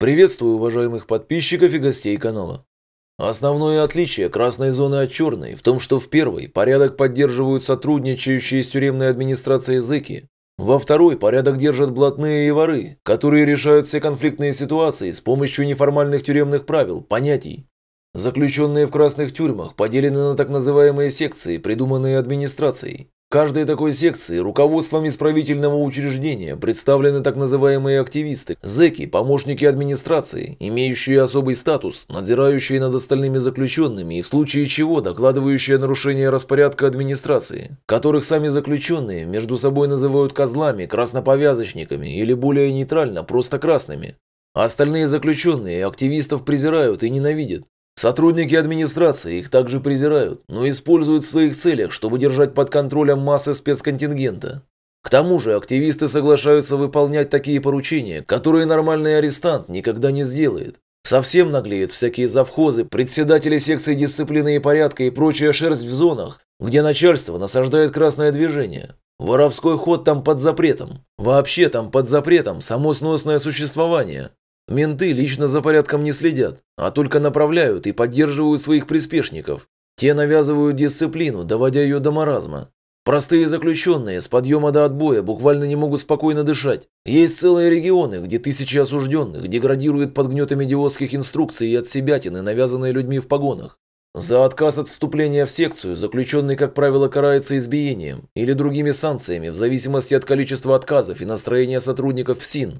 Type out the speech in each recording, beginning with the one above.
Приветствую уважаемых подписчиков и гостей канала. Основное отличие красной зоны от черной в том, что в первой порядок поддерживают сотрудничающие с тюремной администрацией зэки, во второй порядок держат блатные и воры, которые решают все конфликтные ситуации с помощью неформальных тюремных правил, понятий. Заключенные в красных тюрьмах поделены на так называемые секции, придуманные администрацией каждой такой секции руководством исправительного учреждения представлены так называемые активисты, зэки, помощники администрации, имеющие особый статус, надзирающие над остальными заключенными и в случае чего докладывающие нарушение распорядка администрации, которых сами заключенные между собой называют козлами, красноповязочниками или более нейтрально просто красными. А остальные заключенные активистов презирают и ненавидят. Сотрудники администрации их также презирают, но используют в своих целях, чтобы держать под контролем массы спецконтингента. К тому же активисты соглашаются выполнять такие поручения, которые нормальный арестант никогда не сделает. Совсем наглеют всякие завхозы, председатели секций дисциплины и порядка и прочая шерсть в зонах, где начальство насаждает красное движение. Воровской ход там под запретом. Вообще там под запретом само сносное существование. Менты лично за порядком не следят, а только направляют и поддерживают своих приспешников. Те навязывают дисциплину, доводя ее до маразма. Простые заключенные с подъема до отбоя буквально не могут спокойно дышать. Есть целые регионы, где тысячи осужденных деградируют под гнетами идиотских инструкций и отсебятины, навязанные людьми в погонах. За отказ от вступления в секцию заключенный, как правило, карается избиением или другими санкциями в зависимости от количества отказов и настроения сотрудников СИН.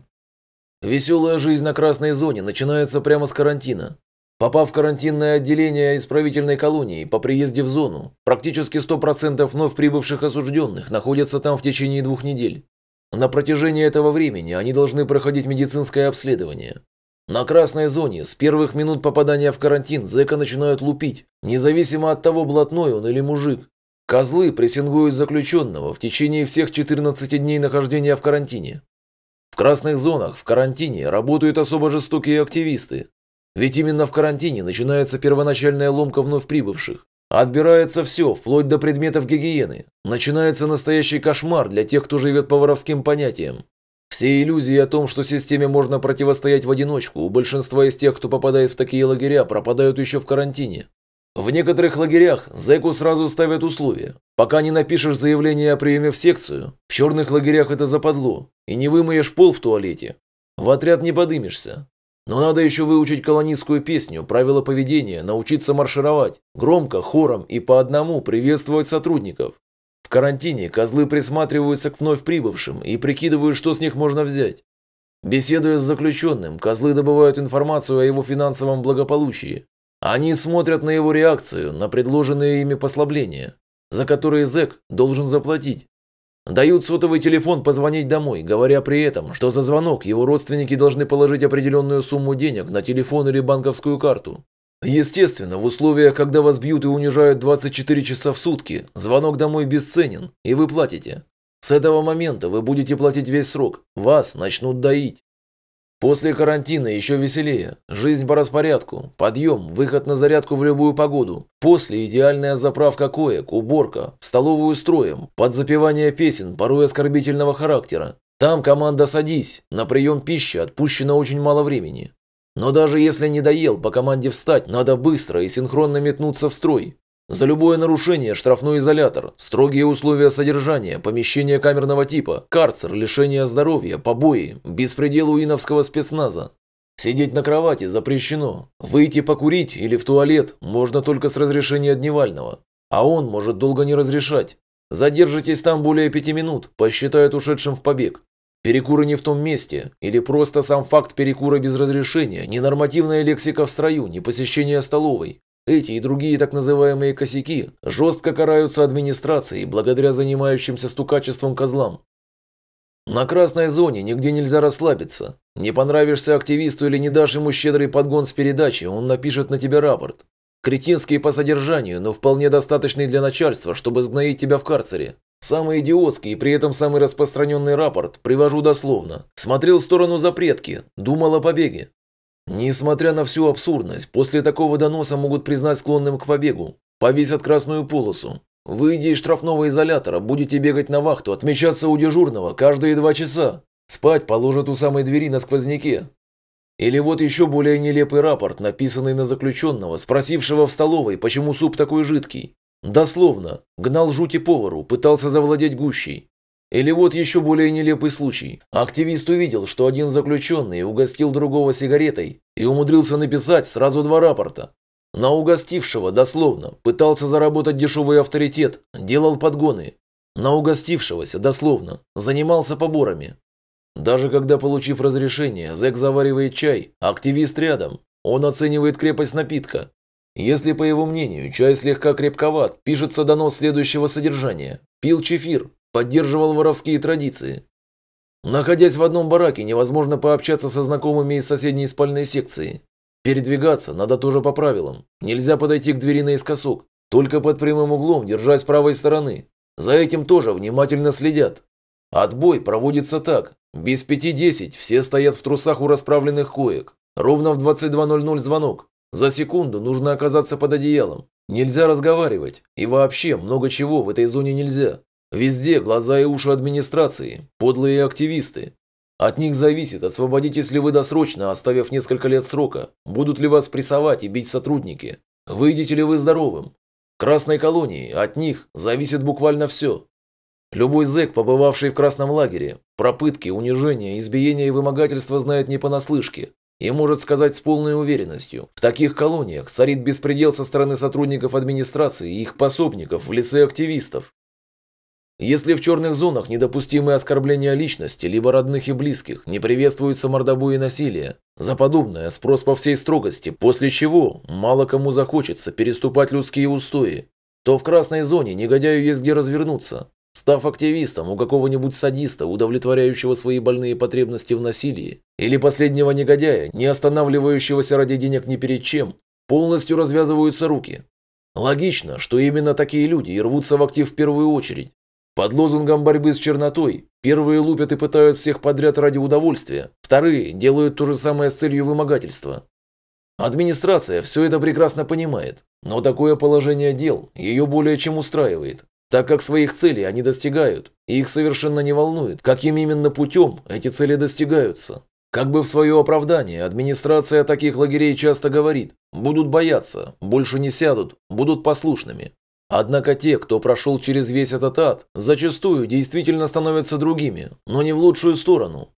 Веселая жизнь на красной зоне начинается прямо с карантина. Попав в карантинное отделение исправительной колонии по приезде в зону, практически 100% вновь прибывших осужденных находятся там в течение двух недель. На протяжении этого времени они должны проходить медицинское обследование. На красной зоне с первых минут попадания в карантин зэка начинают лупить, независимо от того, блатной он или мужик. Козлы прессингуют заключенного в течение всех 14 дней нахождения в карантине. В красных зонах, в карантине работают особо жестокие активисты. Ведь именно в карантине начинается первоначальная ломка вновь прибывших. Отбирается все, вплоть до предметов гигиены. Начинается настоящий кошмар для тех, кто живет по воровским понятиям. Все иллюзии о том, что системе можно противостоять в одиночку, у большинства из тех, кто попадает в такие лагеря, пропадают еще в карантине. В некоторых лагерях зэку сразу ставят условия. Пока не напишешь заявление о приеме в секцию, в черных лагерях это западло, и не вымоешь пол в туалете. В отряд не подымешься. Но надо еще выучить колонистскую песню, правила поведения, научиться маршировать, громко, хором и по одному приветствовать сотрудников. В карантине козлы присматриваются к вновь прибывшим и прикидывают, что с них можно взять. Беседуя с заключенным, козлы добывают информацию о его финансовом благополучии, они смотрят на его реакцию, на предложенные ими послабления, за которые зэк должен заплатить. Дают сотовый телефон позвонить домой, говоря при этом, что за звонок его родственники должны положить определенную сумму денег на телефон или банковскую карту. Естественно, в условиях, когда вас бьют и унижают 24 часа в сутки, звонок домой бесценен, и вы платите. С этого момента вы будете платить весь срок, вас начнут доить. После карантина еще веселее. Жизнь по распорядку. Подъем, выход на зарядку в любую погоду. После идеальная заправка коек, уборка, в столовую строим, под запевание песен, порой оскорбительного характера. Там команда «Садись», на прием пищи отпущено очень мало времени. Но даже если не доел, по команде встать, надо быстро и синхронно метнуться в строй. За любое нарушение – штрафной изолятор, строгие условия содержания, помещение камерного типа, карцер, лишение здоровья, побои, беспредел уиновского спецназа. Сидеть на кровати запрещено. Выйти покурить или в туалет можно только с разрешения дневального. А он может долго не разрешать. Задержитесь там более пяти минут, посчитают ушедшим в побег. Перекуры не в том месте, или просто сам факт перекура без разрешения, ненормативная лексика в строю, не посещение столовой. Эти и другие так называемые косяки жестко караются администрацией благодаря занимающимся стукачеством козлам. На красной зоне нигде нельзя расслабиться. Не понравишься активисту или не дашь ему щедрый подгон с передачи, он напишет на тебя рапорт. Кретинский по содержанию, но вполне достаточный для начальства, чтобы сгноить тебя в карцере. Самый идиотский и при этом самый распространенный рапорт, привожу дословно. Смотрел в сторону запретки, думал о побеге. Несмотря на всю абсурдность, после такого доноса могут признать склонным к побегу. Повесят красную полосу. Выйди из штрафного изолятора, будете бегать на вахту, отмечаться у дежурного каждые два часа. Спать положат у самой двери на сквозняке. Или вот еще более нелепый рапорт, написанный на заключенного, спросившего в столовой, почему суп такой жидкий. Дословно, гнал жути повару, пытался завладеть гущей. Или вот еще более нелепый случай. Активист увидел, что один заключенный угостил другого сигаретой и умудрился написать сразу два рапорта. На угостившего, дословно, пытался заработать дешевый авторитет, делал подгоны. На угостившегося, дословно, занимался поборами. Даже когда, получив разрешение, зэк заваривает чай, активист рядом. Он оценивает крепость напитка. Если, по его мнению, чай слегка крепковат, пишется донос следующего содержания. Пил чефир, поддерживал воровские традиции. Находясь в одном бараке, невозможно пообщаться со знакомыми из соседней спальной секции. Передвигаться надо тоже по правилам. Нельзя подойти к двери наискосок, только под прямым углом, держась правой стороны. За этим тоже внимательно следят. Отбой проводится так. Без 5-10 все стоят в трусах у расправленных коек. Ровно в 22.00 звонок. За секунду нужно оказаться под одеялом. Нельзя разговаривать. И вообще много чего в этой зоне нельзя. Везде глаза и уши администрации, подлые активисты. От них зависит, освободитесь ли вы досрочно, оставив несколько лет срока, будут ли вас прессовать и бить сотрудники, выйдете ли вы здоровым. Красной колонии от них зависит буквально все. Любой зэк, побывавший в красном лагере, пропытки, пытки, унижения, избиения и вымогательства знает не понаслышке и может сказать с полной уверенностью. В таких колониях царит беспредел со стороны сотрудников администрации и их пособников в лице активистов. Если в черных зонах недопустимые оскорбления личности, либо родных и близких, не приветствуются мордобои и насилие, за подобное спрос по всей строгости, после чего мало кому захочется переступать людские устои, то в красной зоне негодяю есть где развернуться. Став активистом у какого-нибудь садиста, удовлетворяющего свои больные потребности в насилии, или последнего негодяя, не останавливающегося ради денег ни перед чем, полностью развязываются руки. Логично, что именно такие люди и рвутся в актив в первую очередь, под лозунгом борьбы с чернотой первые лупят и пытают всех подряд ради удовольствия, вторые делают то же самое с целью вымогательства. Администрация все это прекрасно понимает, но такое положение дел ее более чем устраивает, так как своих целей они достигают, и их совершенно не волнует, каким именно путем эти цели достигаются. Как бы в свое оправдание, администрация таких лагерей часто говорит, будут бояться, больше не сядут, будут послушными. Однако те, кто прошел через весь этот ад, зачастую действительно становятся другими, но не в лучшую сторону.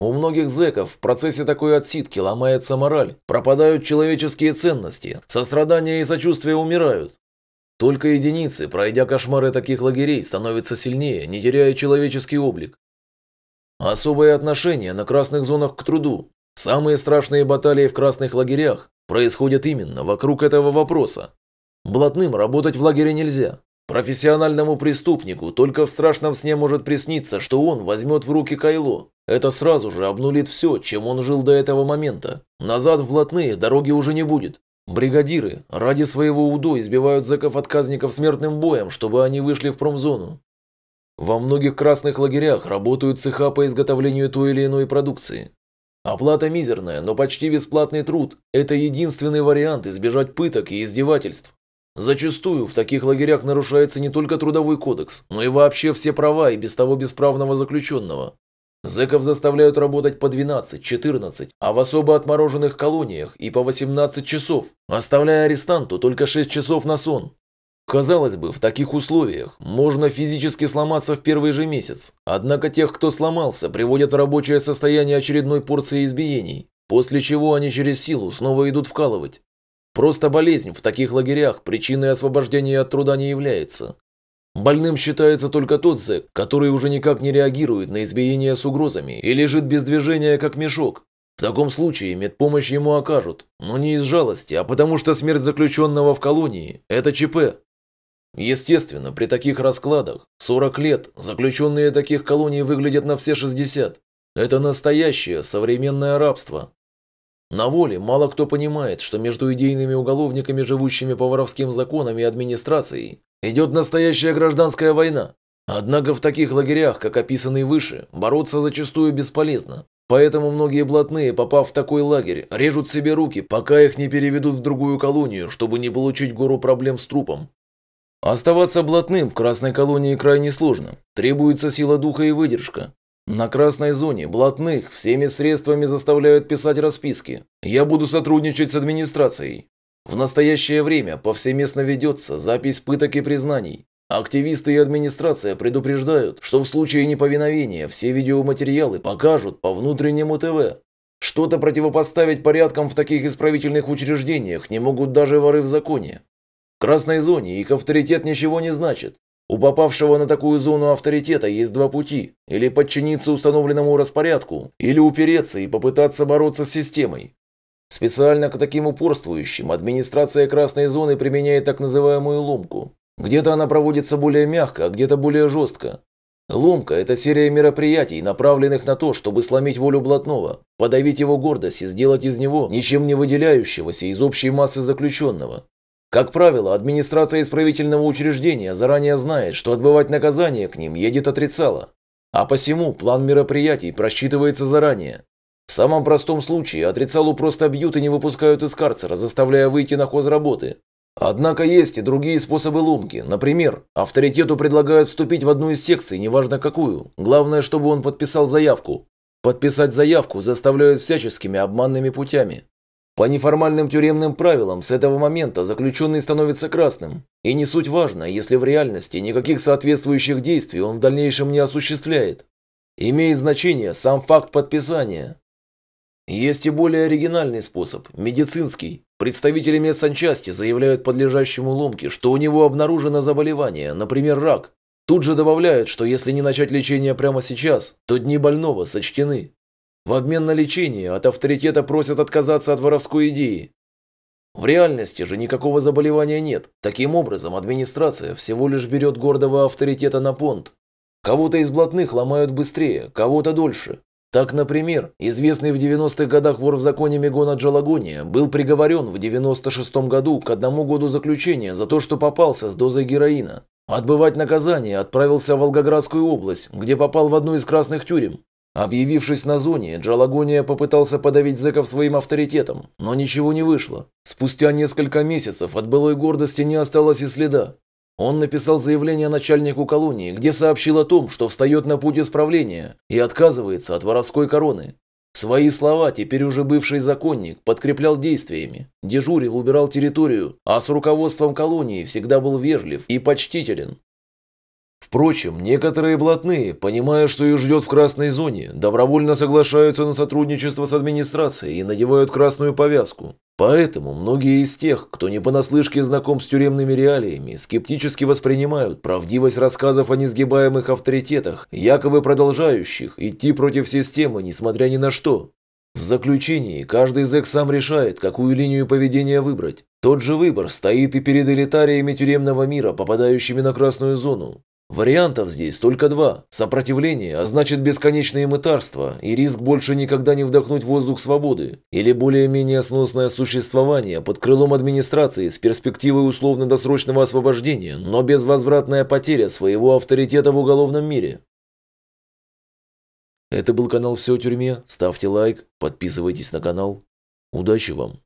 У многих зэков в процессе такой отсидки ломается мораль, пропадают человеческие ценности, сострадание и сочувствие умирают. Только единицы, пройдя кошмары таких лагерей, становятся сильнее, не теряя человеческий облик. Особое отношение на красных зонах к труду. Самые страшные баталии в красных лагерях происходят именно вокруг этого вопроса. Блатным работать в лагере нельзя. Профессиональному преступнику только в страшном сне может присниться, что он возьмет в руки Кайло. Это сразу же обнулит все, чем он жил до этого момента. Назад в блатные дороги уже не будет. Бригадиры ради своего УДО избивают зэков-отказников смертным боем, чтобы они вышли в промзону. Во многих красных лагерях работают цеха по изготовлению той или иной продукции. Оплата мизерная, но почти бесплатный труд – это единственный вариант избежать пыток и издевательств. Зачастую в таких лагерях нарушается не только трудовой кодекс, но и вообще все права и без того бесправного заключенного. Зэков заставляют работать по 12, 14, а в особо отмороженных колониях и по 18 часов, оставляя арестанту только 6 часов на сон. Казалось бы, в таких условиях можно физически сломаться в первый же месяц, однако тех, кто сломался, приводят в рабочее состояние очередной порции избиений, после чего они через силу снова идут вкалывать. Просто болезнь в таких лагерях причиной освобождения от труда не является. Больным считается только тот зэк, который уже никак не реагирует на избиение с угрозами и лежит без движения, как мешок. В таком случае медпомощь ему окажут, но не из жалости, а потому что смерть заключенного в колонии – это ЧП. Естественно, при таких раскладах 40 лет заключенные таких колоний выглядят на все 60. Это настоящее современное рабство. На воле мало кто понимает, что между идейными уголовниками, живущими по воровским законам и администрацией, идет настоящая гражданская война. Однако в таких лагерях, как описанные выше, бороться зачастую бесполезно. Поэтому многие блатные, попав в такой лагерь, режут себе руки, пока их не переведут в другую колонию, чтобы не получить гору проблем с трупом. Оставаться блатным в красной колонии крайне сложно. Требуется сила духа и выдержка. На красной зоне блатных всеми средствами заставляют писать расписки. Я буду сотрудничать с администрацией. В настоящее время повсеместно ведется запись пыток и признаний. Активисты и администрация предупреждают, что в случае неповиновения все видеоматериалы покажут по внутреннему ТВ. Что-то противопоставить порядкам в таких исправительных учреждениях не могут даже воры в законе. В красной зоне их авторитет ничего не значит. У попавшего на такую зону авторитета есть два пути. Или подчиниться установленному распорядку, или упереться и попытаться бороться с системой. Специально к таким упорствующим администрация красной зоны применяет так называемую ломку. Где-то она проводится более мягко, а где-то более жестко. Ломка – это серия мероприятий, направленных на то, чтобы сломить волю блатного, подавить его гордость и сделать из него ничем не выделяющегося из общей массы заключенного. Как правило, администрация исправительного учреждения заранее знает, что отбывать наказание к ним едет отрицало, а посему план мероприятий просчитывается заранее. В самом простом случае отрицалу просто бьют и не выпускают из карцера, заставляя выйти на хозработы. Однако есть и другие способы ломки. Например, авторитету предлагают вступить в одну из секций, неважно какую. Главное, чтобы он подписал заявку. Подписать заявку заставляют всяческими обманными путями. По неформальным тюремным правилам с этого момента заключенный становится красным. И не суть важно, если в реальности никаких соответствующих действий он в дальнейшем не осуществляет. Имеет значение сам факт подписания. Есть и более оригинальный способ, медицинский. Представители медсанчасти заявляют подлежащему ломке, что у него обнаружено заболевание, например, рак. Тут же добавляют, что если не начать лечение прямо сейчас, то дни больного сочтены. В обмен на лечение от авторитета просят отказаться от воровской идеи. В реальности же никакого заболевания нет. Таким образом, администрация всего лишь берет гордого авторитета на понт. Кого-то из блатных ломают быстрее, кого-то дольше. Так, например, известный в 90-х годах вор в законе Мегона Джалагония был приговорен в 96-м году к одному году заключения за то, что попался с дозой героина. Отбывать наказание отправился в Волгоградскую область, где попал в одну из красных тюрем. Объявившись на зоне, Джалагония попытался подавить зэков своим авторитетом, но ничего не вышло. Спустя несколько месяцев от былой гордости не осталось и следа. Он написал заявление начальнику колонии, где сообщил о том, что встает на путь исправления и отказывается от воровской короны. Свои слова теперь уже бывший законник подкреплял действиями, дежурил, убирал территорию, а с руководством колонии всегда был вежлив и почтителен. Впрочем, некоторые блатные, понимая, что их ждет в красной зоне, добровольно соглашаются на сотрудничество с администрацией и надевают красную повязку. Поэтому многие из тех, кто не понаслышке знаком с тюремными реалиями, скептически воспринимают правдивость рассказов о несгибаемых авторитетах, якобы продолжающих идти против системы, несмотря ни на что. В заключении каждый зэк сам решает, какую линию поведения выбрать. Тот же выбор стоит и перед элитариями тюремного мира, попадающими на красную зону. Вариантов здесь только два. Сопротивление, а значит бесконечное мытарства и риск больше никогда не вдохнуть воздух свободы. Или более-менее сносное существование под крылом администрации с перспективой условно-досрочного освобождения, но безвозвратная потеря своего авторитета в уголовном мире. Это был канал «Все о тюрьме». Ставьте лайк, подписывайтесь на канал. Удачи вам!